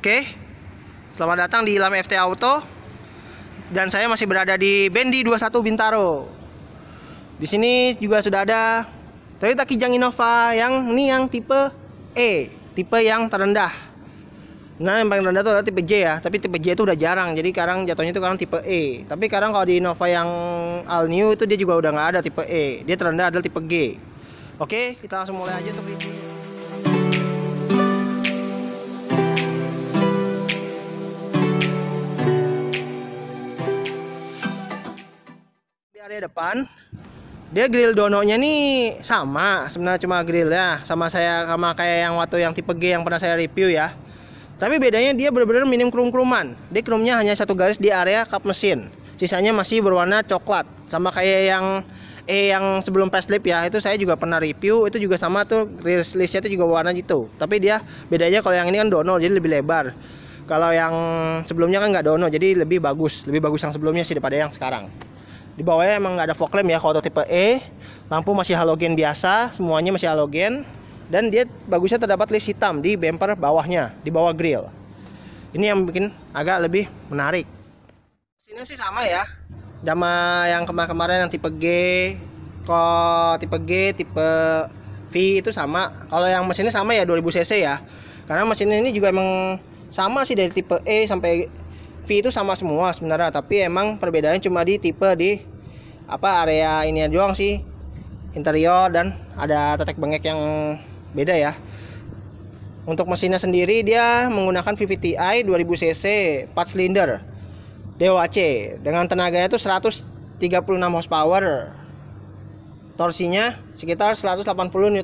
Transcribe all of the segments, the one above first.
Oke. Selamat datang di Ilham FT Auto. Dan saya masih berada di Bendi 21 Bintaro. Di sini juga sudah ada Toyota Kijang Innova yang ini yang tipe E, tipe yang terendah. Nah, yang paling rendah itu adalah tipe J ya, tapi tipe J itu udah jarang. Jadi sekarang jatuhnya itu sekarang tipe E. Tapi sekarang kalau di Innova yang all new itu dia juga udah nggak ada tipe E. Dia terendah adalah tipe G. Oke, kita langsung mulai aja untuk review. depan dia grill dononya nih sama sebenarnya cuma grill ya sama saya sama kayak yang waktu yang tipe G yang pernah saya review ya tapi bedanya dia benar-benar minim krum-kruman dia krumnya hanya satu garis di area kap mesin sisanya masih berwarna coklat sama kayak yang eh yang sebelum facelift ya itu saya juga pernah review itu juga sama tuh rilis listnya itu juga warna gitu tapi dia bedanya kalau yang ini kan dono jadi lebih lebar kalau yang sebelumnya kan nggak dono jadi lebih bagus lebih bagus yang sebelumnya sih daripada yang sekarang di bawahnya emang nggak ada fog lamp ya kalau tipe E lampu masih halogen biasa semuanya masih halogen dan dia bagusnya terdapat list hitam di bumper bawahnya di bawah grill ini yang bikin agak lebih menarik sini sih sama ya sama yang kemarin-kemarin yang tipe G kalau tipe G tipe V itu sama kalau yang mesinnya sama ya 2000 cc ya karena mesin ini juga emang sama sih dari tipe E sampai V itu sama semua sebenarnya tapi emang perbedaannya cuma di tipe di apa area ini doang sih interior dan ada tetek bengek yang beda ya untuk mesinnya sendiri dia menggunakan VVTi 2000 cc 4 silinder DOHC dengan tenaganya itu 136 horsepower torsinya sekitar 180 Nm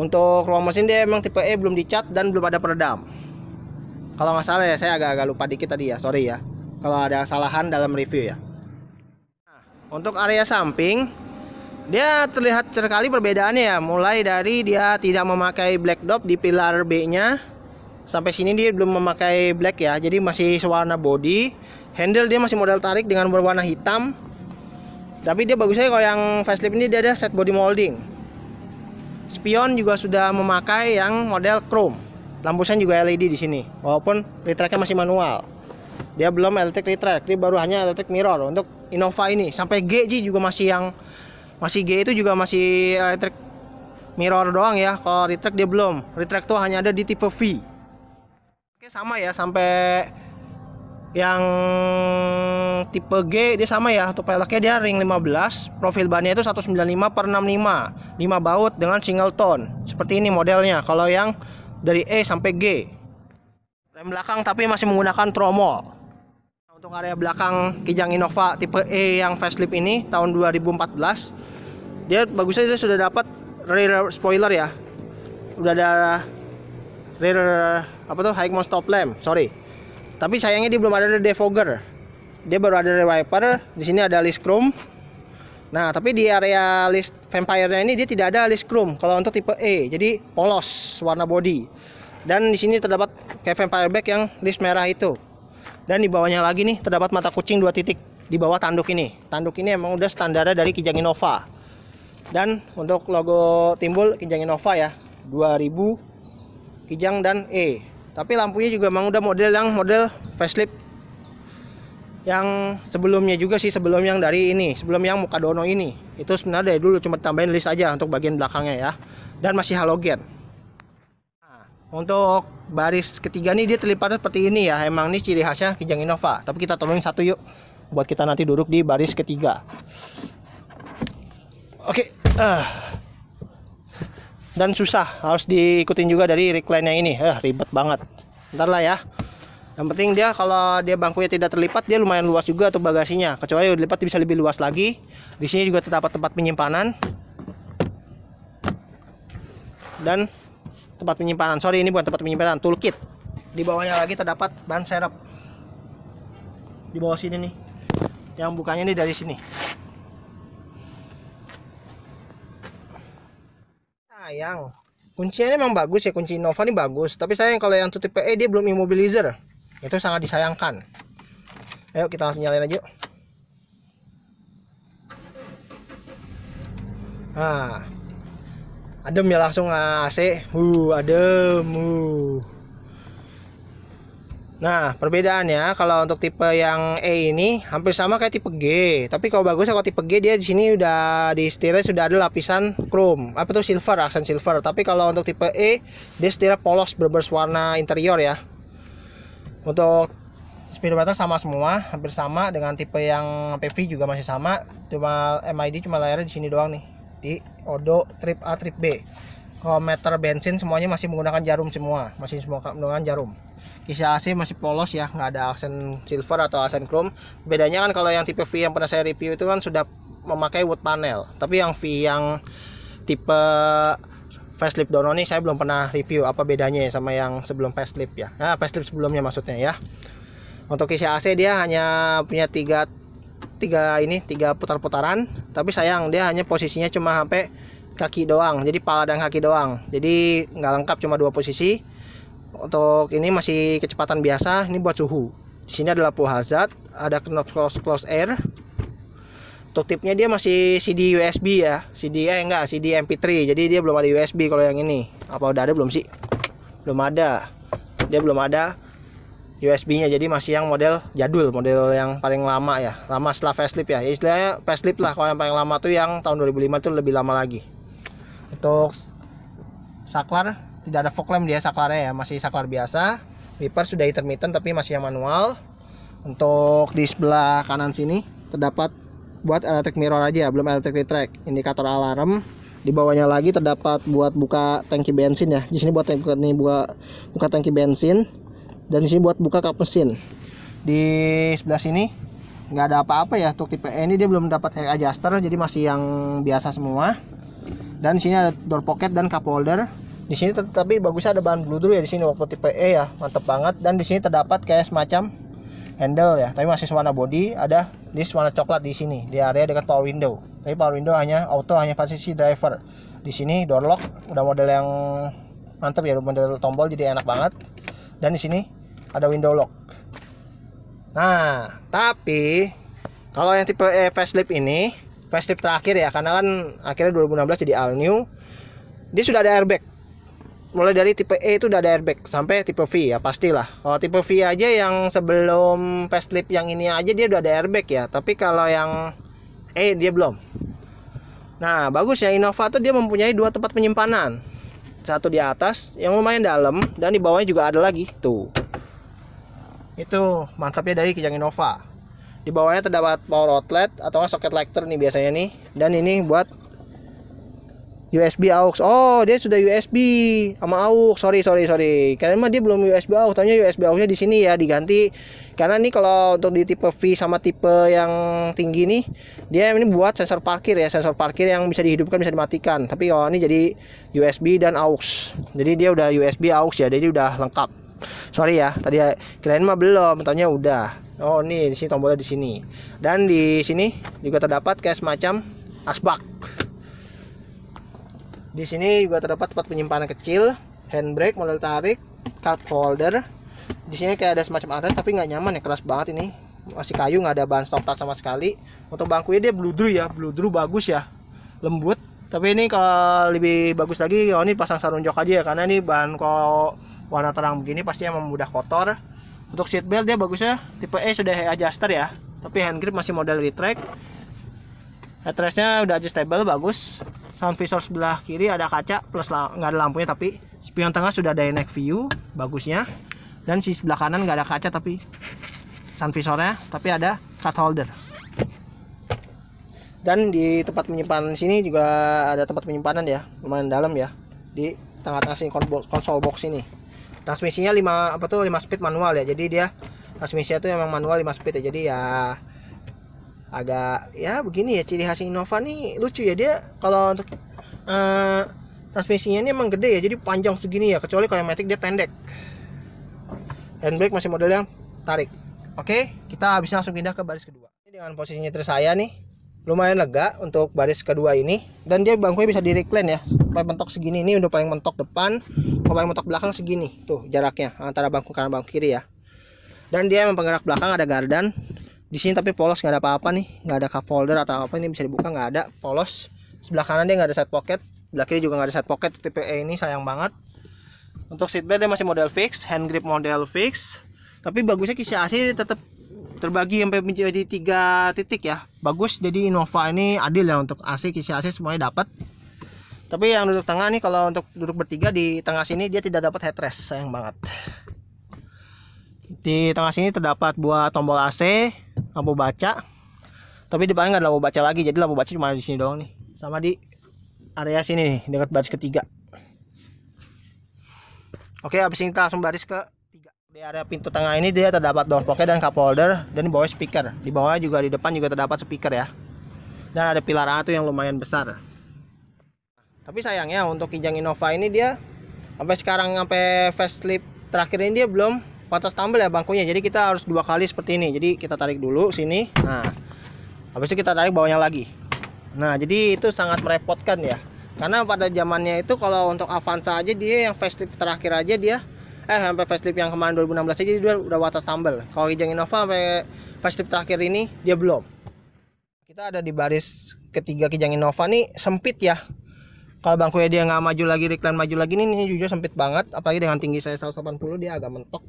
untuk ruang mesin dia emang tipe E belum dicat dan belum ada peredam kalau nggak salah ya saya agak-agak lupa dikit tadi ya sorry ya kalau ada kesalahan dalam review ya untuk area samping dia terlihat sekali perbedaannya ya mulai dari dia tidak memakai black dot di pilar B nya sampai sini dia belum memakai black ya jadi masih sewarna body handle dia masih model tarik dengan berwarna hitam tapi dia bagusnya kalau yang facelift ini dia ada set body molding spion juga sudah memakai yang model chrome lampu sen juga LED di sini walaupun retracknya masih manual dia belum electric retract dia baru hanya electric mirror untuk Innova ini sampai G juga masih yang masih G itu juga masih elektrik eh, mirror doang ya kalau retract dia belum retract tuh hanya ada di tipe V oke sama ya sampai yang tipe G dia sama ya untuk peleknya dia ring 15 profil bannya itu 195 per 65 5 baut dengan single tone seperti ini modelnya kalau yang dari E sampai G rem belakang tapi masih menggunakan tromol untuk area belakang Kijang Innova tipe E yang facelift ini tahun 2014 dia bagusnya dia sudah dapat rear spoiler ya udah ada rear apa tuh high mount stop lamp sorry tapi sayangnya dia belum ada defogger dia baru ada rear wiper di sini ada list chrome nah tapi di area list vampire nya ini dia tidak ada list chrome kalau untuk tipe E jadi polos warna body dan di sini terdapat kayak vampire back yang list merah itu dan di bawahnya lagi nih terdapat mata kucing dua titik di bawah tanduk ini. Tanduk ini emang udah standar dari Kijang Innova. Dan untuk logo timbul Kijang Innova ya, 2000 Kijang dan E. Tapi lampunya juga emang udah model yang model facelift yang sebelumnya juga sih sebelum yang dari ini sebelum yang muka dono ini itu sebenarnya dari dulu cuma tambahin list aja untuk bagian belakangnya ya dan masih halogen untuk baris ketiga nih dia terlipat seperti ini ya. Emang ini ciri khasnya Kijang Innova. Tapi kita tolongin satu yuk buat kita nanti duduk di baris ketiga. Oke. Okay. Uh. Eh. Dan susah harus diikutin juga dari recline yang ini. Eh, uh, ribet banget. Ntar lah ya. Yang penting dia kalau dia bangkunya tidak terlipat dia lumayan luas juga atau bagasinya. Kecuali dilipat bisa lebih luas lagi. Di sini juga terdapat tempat penyimpanan. Dan tempat penyimpanan sorry ini bukan tempat penyimpanan toolkit di bawahnya lagi terdapat ban serep di bawah sini nih yang bukanya ini dari sini sayang kuncinya memang bagus ya kunci Innova ini bagus tapi sayang kalau yang tutup PE dia belum immobilizer itu sangat disayangkan ayo kita langsung nyalain aja nah adem ya langsung AC uh adem uh. Nah, perbedaannya kalau untuk tipe yang E ini hampir sama kayak tipe G. Tapi kalau bagus kalau tipe G dia di sini udah di setirnya sudah ada lapisan chrome, apa tuh silver, aksen silver. Tapi kalau untuk tipe E dia setirnya polos berbers warna interior ya. Untuk speedometer sama semua, hampir sama dengan tipe yang PV juga masih sama. Cuma MID cuma layarnya di sini doang nih mati Odo trip A trip B kalau meter bensin semuanya masih menggunakan jarum semua masih semua menggunakan jarum kisah AC masih polos ya nggak ada aksen silver atau aksen chrome bedanya kan kalau yang tipe V yang pernah saya review itu kan sudah memakai wood panel tapi yang V yang tipe facelift Dono ini saya belum pernah review apa bedanya ya sama yang sebelum facelift ya nah facelift sebelumnya maksudnya ya untuk kisah AC dia hanya punya tiga tiga ini tiga putar-putaran tapi sayang dia hanya posisinya cuma sampai kaki doang jadi pala dan kaki doang jadi nggak lengkap cuma dua posisi untuk ini masih kecepatan biasa ini buat suhu di sini adalah pull hazard ada knob close close air untuk tipnya dia masih CD USB ya CD eh enggak CD MP3 jadi dia belum ada USB kalau yang ini apa udah ada belum sih belum ada dia belum ada USB-nya jadi masih yang model jadul model yang paling lama ya lama setelah facelift ya, ya istilahnya facelift lah kalau yang paling lama tuh yang tahun 2005 tuh lebih lama lagi untuk saklar tidak ada fog lamp dia saklarnya ya masih saklar biasa wiper sudah intermittent tapi masih yang manual untuk di sebelah kanan sini terdapat buat electric mirror aja belum electric track indikator alarm di bawahnya lagi terdapat buat buka tangki bensin ya di sini buat tangki buka buka tangki bensin dan di sini buat buka kap mesin di sebelah sini nggak ada apa-apa ya untuk tipe E ini dia belum dapat hair adjuster jadi masih yang biasa semua dan di sini ada door pocket dan cup holder di sini tetapi bagusnya ada bahan bludru ya di sini waktu tipe E ya mantep banget dan di sini terdapat kayak semacam handle ya tapi masih warna body ada list warna coklat di sini di area dekat power window tapi power window hanya auto hanya posisi driver di sini door lock udah model yang mantep ya model tombol jadi enak banget dan di sini ada window lock nah tapi kalau yang tipe eh, facelift ini facelift terakhir ya karena kan akhirnya 2016 jadi all new dia sudah ada airbag mulai dari tipe E itu udah ada airbag sampai tipe V ya pastilah kalau tipe V aja yang sebelum facelift yang ini aja dia udah ada airbag ya tapi kalau yang E dia belum nah bagus ya Innova tuh dia mempunyai dua tempat penyimpanan satu di atas yang lumayan dalam dan di bawahnya juga ada lagi tuh itu mantapnya dari Kijang Innova. Di bawahnya terdapat power outlet atau soket lighter nih biasanya nih. Dan ini buat USB AUX. Oh, dia sudah USB sama AUX. Sorry, sorry, sorry. Karena mah dia belum USB AUX. Tanya USB AUX-nya di sini ya diganti. Karena ini kalau untuk di tipe V sama tipe yang tinggi nih, dia ini buat sensor parkir ya, sensor parkir yang bisa dihidupkan bisa dimatikan. Tapi kalau oh, ini jadi USB dan AUX. Jadi dia udah USB AUX ya. Jadi udah lengkap sorry ya tadi ya, kirain mah belum tahunya udah oh nih di sini tombolnya di sini dan di sini juga terdapat kayak semacam asbak di sini juga terdapat tempat penyimpanan kecil handbrake model tarik cup holder di sini kayak ada semacam ada tapi nggak nyaman ya keras banget ini masih kayu nggak ada bahan stop tas sama sekali untuk bangkunya dia bludru ya bludru bagus ya lembut tapi ini kalau lebih bagus lagi oh ini pasang sarung jok aja ya karena ini bahan kok warna terang begini pasti emang mudah kotor untuk seat belt dia bagusnya tipe E sudah adjuster ya tapi hand grip masih model retract headrestnya udah adjustable bagus sound visor sebelah kiri ada kaca plus nggak ada lampunya tapi spion tengah sudah ada neck view bagusnya dan si sebelah kanan nggak ada kaca tapi sound visornya tapi ada cut holder dan di tempat penyimpanan sini juga ada tempat penyimpanan ya lumayan dalam ya di tengah-tengah sini konsol box ini transmisinya 5 apa tuh 5 speed manual ya jadi dia transmisinya tuh emang manual 5 speed ya jadi ya agak ya begini ya ciri khas Innova nih lucu ya dia kalau untuk uh, transmisinya ini emang gede ya jadi panjang segini ya kecuali kalau yang Matic dia pendek handbrake masih model yang tarik oke kita habis langsung pindah ke baris kedua ini dengan posisi nyetir saya nih lumayan lega untuk baris kedua ini dan dia bangkunya bisa di recline ya sampai mentok segini ini udah paling mentok depan paling mentok belakang segini tuh jaraknya antara bangku kanan bangku kiri ya dan dia memang penggerak belakang ada gardan di sini tapi polos nggak ada apa-apa nih nggak ada cup holder atau apa ini bisa dibuka nggak ada polos sebelah kanan dia nggak ada side pocket sebelah kiri juga nggak ada side pocket tipe E ini sayang banget untuk seatbelt dia masih model fix hand grip model fix tapi bagusnya kisi AC tetap terbagi sampai menjadi tiga titik ya bagus jadi Innova ini adil ya untuk AC kisi AC semuanya dapat tapi yang duduk tengah nih kalau untuk duduk bertiga di tengah sini dia tidak dapat headrest sayang banget di tengah sini terdapat buat tombol AC lampu baca tapi di nggak ada lampu baca lagi jadi lampu baca cuma di sini doang nih sama di area sini nih dekat baris ketiga oke habis ini kita langsung baris ke di area pintu tengah ini dia terdapat door pocket dan cup holder dan bawah speaker. Di bawah juga di depan juga terdapat speaker ya. Dan ada pilar a tuh yang lumayan besar. Tapi sayangnya untuk Kijang Innova ini dia sampai sekarang sampai facelift terakhir ini dia belum patah stumble ya bangkunya. Jadi kita harus dua kali seperti ini. Jadi kita tarik dulu sini. Nah, habis itu kita tarik bawahnya lagi. Nah, jadi itu sangat merepotkan ya. Karena pada zamannya itu kalau untuk Avanza aja dia yang facelift terakhir aja dia eh sampai facelift yang kemarin 2016 aja dia udah water sambel kalau Kijang Innova sampai facelift terakhir ini dia belum kita ada di baris ketiga Kijang Innova nih sempit ya kalau bangkunya dia nggak maju lagi recline maju lagi nih, ini jujur sempit banget apalagi dengan tinggi saya 180 dia agak mentok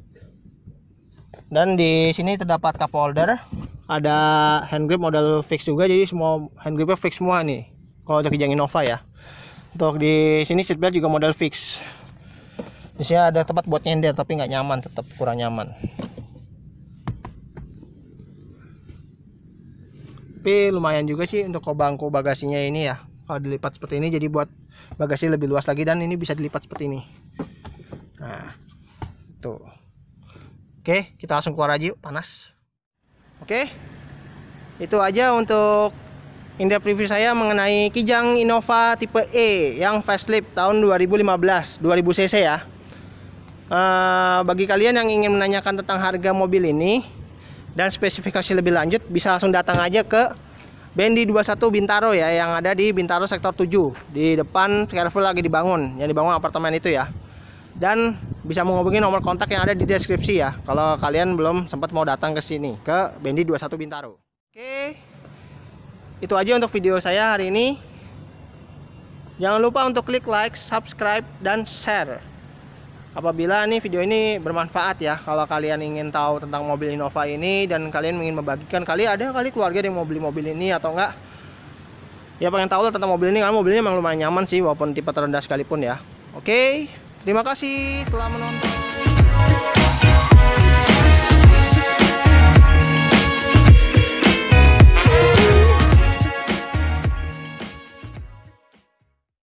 dan di sini terdapat cup holder ada hand grip model fix juga jadi semua hand gripnya fix semua nih kalau untuk Kijang Innova ya untuk di sini seatbelt juga model fix di sini ada tempat buat nyender tapi nggak nyaman tetap kurang nyaman tapi lumayan juga sih untuk kobangku bagasinya ini ya kalau dilipat seperti ini jadi buat bagasi lebih luas lagi dan ini bisa dilipat seperti ini nah tuh oke kita langsung keluar aja yuk panas oke itu aja untuk Indra preview saya mengenai Kijang Innova tipe E yang facelift tahun 2015 2000 cc ya Eh, bagi kalian yang ingin menanyakan tentang harga mobil ini dan spesifikasi lebih lanjut bisa langsung datang aja ke Bendy 21 Bintaro ya yang ada di Bintaro sektor 7 di depan Careful lagi dibangun yang dibangun apartemen itu ya dan bisa menghubungi nomor kontak yang ada di deskripsi ya kalau kalian belum sempat mau datang ke sini ke Bendy 21 Bintaro oke itu aja untuk video saya hari ini jangan lupa untuk klik like subscribe dan share apabila nih video ini bermanfaat ya kalau kalian ingin tahu tentang mobil Innova ini dan kalian ingin membagikan kali ada kali keluarga yang mau beli mobil ini atau enggak ya pengen tahu lah tentang mobil ini karena mobilnya memang lumayan nyaman sih walaupun tipe terendah sekalipun ya oke terima kasih telah menonton